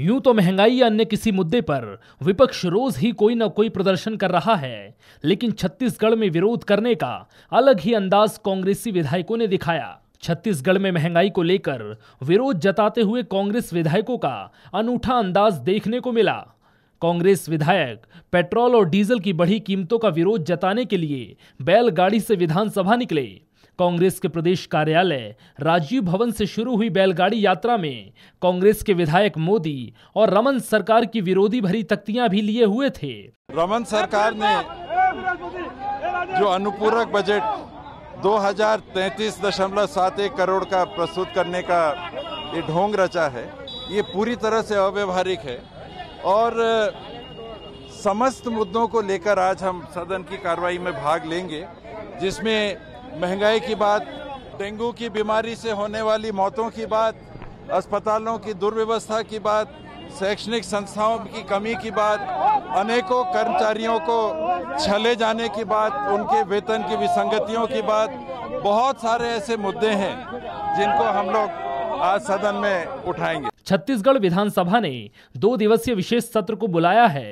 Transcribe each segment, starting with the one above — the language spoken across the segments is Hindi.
यूं तो महंगाई या अन्य किसी मुद्दे पर विपक्ष रोज ही कोई ना कोई प्रदर्शन कर रहा है लेकिन छत्तीसगढ़ में विरोध करने का अलग ही अंदाज कांग्रेसी विधायकों ने दिखाया छत्तीसगढ़ में महंगाई को लेकर विरोध जताते हुए कांग्रेस विधायकों का अनूठा अंदाज देखने को मिला कांग्रेस विधायक पेट्रोल और डीजल की बढ़ी कीमतों का विरोध जताने के लिए बैलगाड़ी से विधानसभा निकले कांग्रेस के प्रदेश कार्यालय राजीव भवन से शुरू हुई बैलगाड़ी यात्रा में कांग्रेस के विधायक मोदी और रमन सरकार की विरोधी भरी तख्तियां भी लिए हुए थे रमन सरकार ने जो अनुपूरक बजट दो एक करोड़ का प्रस्तुत करने का ये ढोंग रचा है ये पूरी तरह से अव्यवहारिक है और समस्त मुद्दों को लेकर आज हम सदन की कार्रवाई में भाग लेंगे जिसमें महंगाई की बात डेंगू की बीमारी से होने वाली मौतों की बात अस्पतालों की दुर्व्यवस्था की बात शैक्षणिक संस्थाओं की कमी की बात अनेकों कर्मचारियों को छले जाने की बात उनके वेतन की विसंगतियों की बात बहुत सारे ऐसे मुद्दे हैं जिनको हम लोग आज सदन में उठाएंगे छत्तीसगढ़ विधानसभा ने दो दिवसीय विशेष सत्र को बुलाया है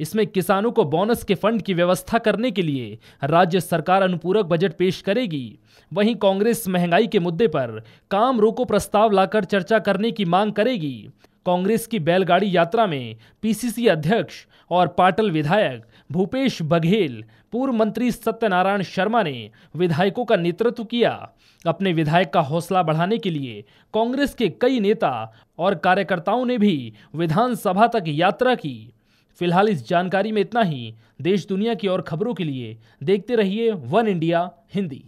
इसमें किसानों को बोनस के फंड की व्यवस्था करने के लिए राज्य सरकार अनुपूरक बजट पेश करेगी वहीं कांग्रेस महंगाई के मुद्दे पर काम रोको प्रस्ताव लाकर चर्चा करने की मांग करेगी कांग्रेस की बैलगाड़ी यात्रा में पीसीसी अध्यक्ष और पाटल विधायक भूपेश बघेल पूर्व मंत्री सत्यनारायण शर्मा ने विधायकों का नेतृत्व किया अपने विधायक का हौसला बढ़ाने के लिए कांग्रेस के कई नेता और कार्यकर्ताओं ने भी विधानसभा तक यात्रा की फिलहाल इस जानकारी में इतना ही देश दुनिया की और खबरों के लिए देखते रहिए वन इंडिया हिंदी